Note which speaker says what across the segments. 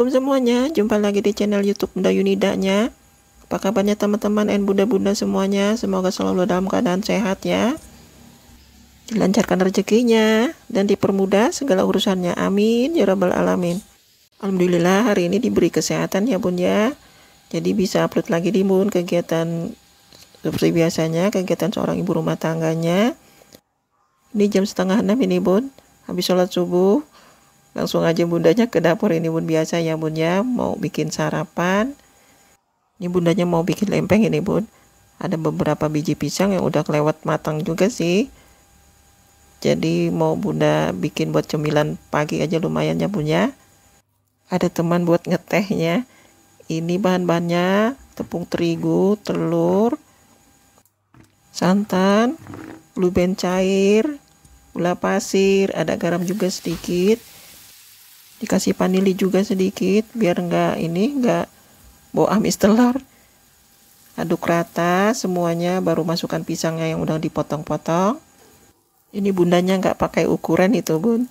Speaker 1: Assalamualaikum semuanya, jumpa lagi di channel YouTube Bunda Yunidanya. Apa kabarnya teman-teman dan bunda-bunda semuanya? Semoga selalu dalam keadaan sehat ya. Dilancarkan rezekinya dan dipermudah segala urusannya. Amin ya rabbal alamin. Alhamdulillah hari ini diberi kesehatan ya Bun ya. Jadi bisa upload lagi di Bun kegiatan seperti biasanya, kegiatan seorang ibu rumah tangganya. Ini jam setengah enam ini Bun. Habis sholat subuh, langsung aja bundanya ke dapur ini bun biasa ya bun ya mau bikin sarapan ini bundanya mau bikin lempeng ini bun ada beberapa biji pisang yang udah kelewat matang juga sih jadi mau bunda bikin buat cemilan pagi aja lumayan ya bun ya ada teman buat ngetehnya ini bahan-bahannya tepung terigu telur santan luben cair gula pasir ada garam juga sedikit dikasih panili juga sedikit biar nggak ini nggak bau amis telur aduk rata semuanya baru masukkan pisangnya yang udah dipotong-potong ini bundanya nggak pakai ukuran itu bun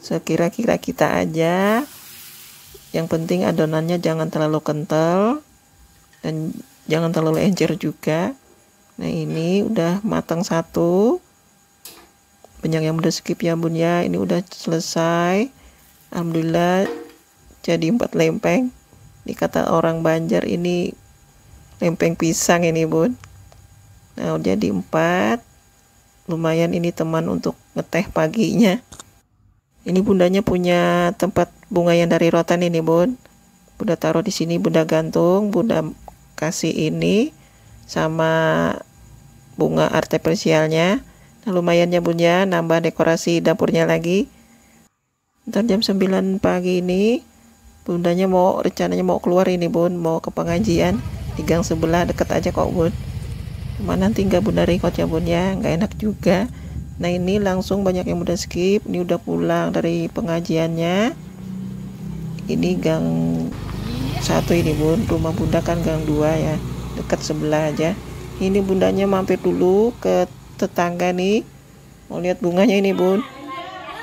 Speaker 1: sekira-kira kita aja yang penting adonannya jangan terlalu kental dan jangan terlalu encer juga nah ini udah matang satu banyak yang udah skip ya bun ya ini udah selesai alhamdulillah jadi empat lempeng dikata orang Banjar ini lempeng pisang ini bun nah jadi empat lumayan ini teman untuk ngeteh paginya ini bundanya punya tempat bunga yang dari rotan ini bun bunda taruh di sini bunda gantung bunda kasih ini sama bunga artifisialnya nah, lumayannya bun ya nambah dekorasi dapurnya lagi ntar jam 9 pagi ini bundanya mau rencananya mau keluar ini bun mau ke pengajian di gang sebelah deket aja kok bun cuma nanti nggak bunda record ya bun ya nggak enak juga nah ini langsung banyak yang udah skip ini udah pulang dari pengajiannya ini gang satu ini bun rumah bunda kan gang dua ya deket sebelah aja ini bundanya mampir dulu ke tetangga nih mau lihat bunganya ini bun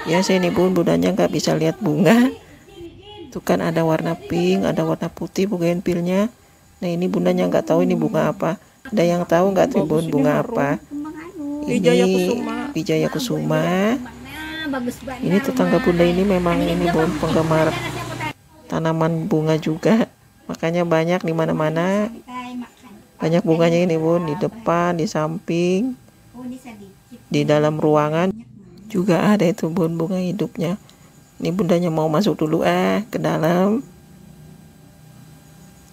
Speaker 1: ya saya ini bun bundanya nggak bisa lihat bunga itu kan ada warna pink ada warna putih bukain pilnya nah ini bundanya nggak tahu ini bunga apa ada yang tahu nggak tribun bunga apa ini Wijaya Kusuma nah, ini tetangga bunda ini memang ini bun penggemar tanaman bunga juga makanya banyak di mana-mana banyak bunganya ini bun di depan di samping oh, di dalam ruangan juga ada itu bun bunga hidupnya ini bundanya mau masuk dulu eh ke dalam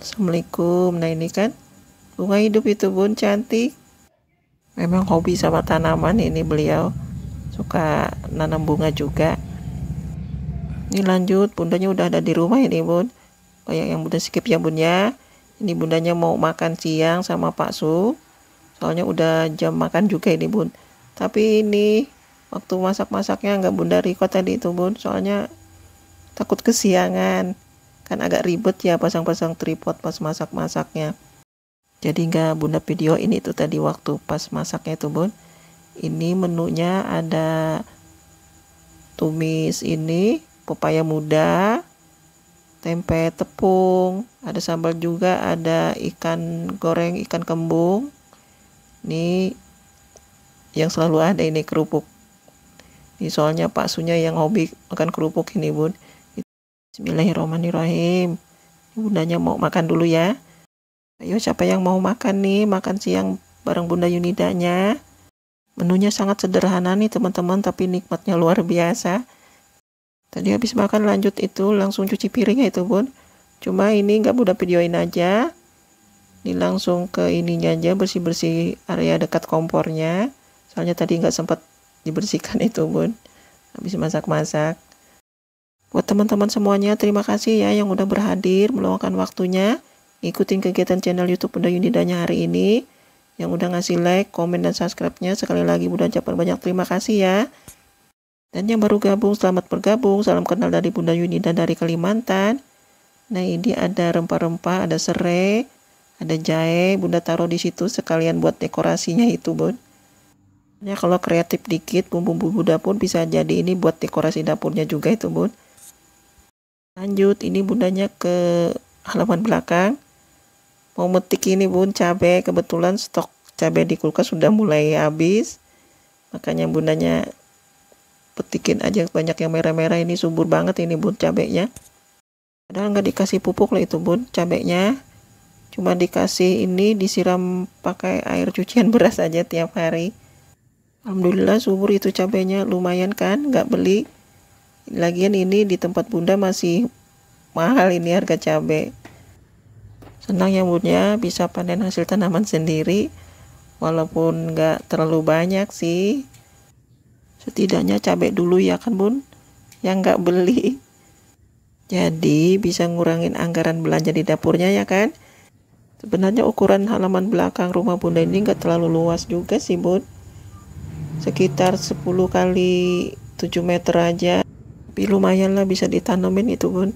Speaker 1: Assalamualaikum nah ini kan bunga hidup itu bun cantik memang hobi sama tanaman ini beliau suka nanam bunga juga ini lanjut bundanya udah ada di rumah ini bun oh yang yang bunda skip ya bun ya ini bundanya mau makan siang sama Pak Su soalnya udah jam makan juga ini bun tapi ini waktu masak-masaknya nggak bunda Riko tadi itu bun soalnya takut kesiangan kan agak ribet ya pasang-pasang tripod pas masak-masaknya jadi nggak bunda video ini itu tadi waktu pas masaknya itu bun ini menunya ada tumis ini pepaya muda tempe tepung ada sambal juga ada ikan goreng ikan kembung ini yang selalu ada ini kerupuk ini soalnya Pak Sunya yang hobi makan kerupuk ini, Bun. Bismillahirrahmanirrahim. Bundanya mau makan dulu ya. Ayo siapa yang mau makan nih, makan siang bareng Bunda Yunidanya. Menunya sangat sederhana nih teman-teman, tapi nikmatnya luar biasa. Tadi habis makan lanjut itu langsung cuci piringnya itu Bun. Cuma ini nggak Bunda videoin aja. Ini langsung ke ininya aja bersih-bersih area dekat kompornya. Soalnya tadi nggak sempat dibersihkan itu bun habis masak-masak buat teman-teman semuanya terima kasih ya yang udah berhadir meluangkan waktunya ikutin kegiatan channel youtube Bunda Yunidanya hari ini yang udah ngasih like, komen, dan subscribe-nya sekali lagi Bunda ucapkan banyak terima kasih ya dan yang baru gabung, selamat bergabung. Salam kenal dari Bunda Yuni dari Kalimantan. Nah, ini ada rempah-rempah, ada serai, ada jahe. Bunda taruh di situ sekalian buat dekorasinya itu, Bun. Ya kalau kreatif dikit bumbu-bumbu dapur bisa jadi ini buat dekorasi dapurnya juga itu bun. Lanjut ini bundanya ke halaman belakang. Mau metik ini bun cabai kebetulan stok cabai di kulkas sudah mulai habis. Makanya bundanya petikin aja banyak yang merah-merah ini subur banget ini bun cabainya. Padahal nggak dikasih pupuk lah itu bun cabainya. Cuma dikasih ini disiram pakai air cucian beras aja tiap hari. Alhamdulillah subur itu cabenya lumayan kan nggak beli lagian ini di tempat bunda masih mahal ini harga cabai senang ya bunda bisa panen hasil tanaman sendiri walaupun nggak terlalu banyak sih setidaknya cabai dulu ya kan bun yang nggak beli jadi bisa ngurangin anggaran belanja di dapurnya ya kan Sebenarnya ukuran halaman belakang rumah bunda ini nggak terlalu luas juga sih bun sekitar 10 kali 7 meter aja tapi lumayan lah bisa ditanamin itu bun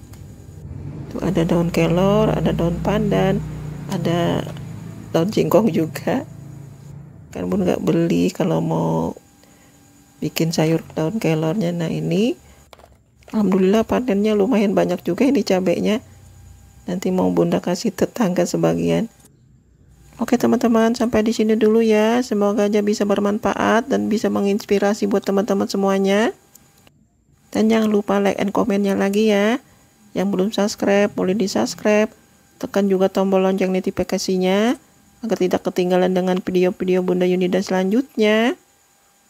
Speaker 1: itu ada daun kelor ada daun pandan ada daun jingkong juga kan bun nggak beli kalau mau bikin sayur daun kelornya nah ini alhamdulillah panennya lumayan banyak juga ini cabenya nanti mau bunda kasih tetangga sebagian Oke teman-teman, sampai di sini dulu ya. Semoga aja bisa bermanfaat dan bisa menginspirasi buat teman-teman semuanya. Dan jangan lupa like and komennya lagi ya. Yang belum subscribe, boleh di subscribe. Tekan juga tombol lonceng notifikasinya agar tidak ketinggalan dengan video-video Bunda Yunida selanjutnya.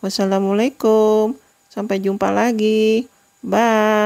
Speaker 1: Wassalamualaikum. Sampai jumpa lagi. Bye.